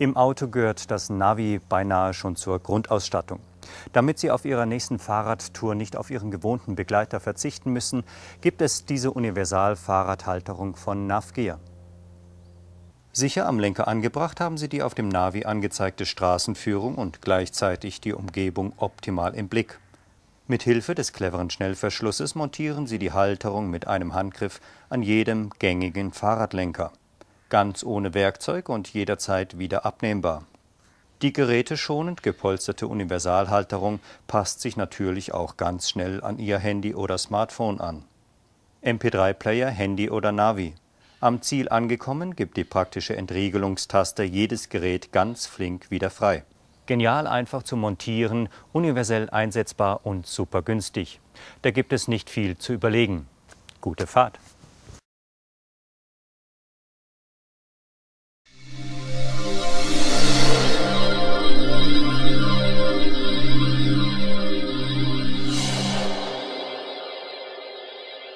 Im Auto gehört das Navi beinahe schon zur Grundausstattung. Damit Sie auf Ihrer nächsten Fahrradtour nicht auf Ihren gewohnten Begleiter verzichten müssen, gibt es diese Universal-Fahrradhalterung von Navgear. Sicher am Lenker angebracht haben Sie die auf dem Navi angezeigte Straßenführung und gleichzeitig die Umgebung optimal im Blick. Mit Hilfe des cleveren Schnellverschlusses montieren Sie die Halterung mit einem Handgriff an jedem gängigen Fahrradlenker ganz ohne Werkzeug und jederzeit wieder abnehmbar. Die geräteschonend gepolsterte Universalhalterung passt sich natürlich auch ganz schnell an Ihr Handy oder Smartphone an. MP3-Player, Handy oder Navi. Am Ziel angekommen, gibt die praktische Entriegelungstaste jedes Gerät ganz flink wieder frei. Genial einfach zu montieren, universell einsetzbar und super günstig. Da gibt es nicht viel zu überlegen. Gute Fahrt!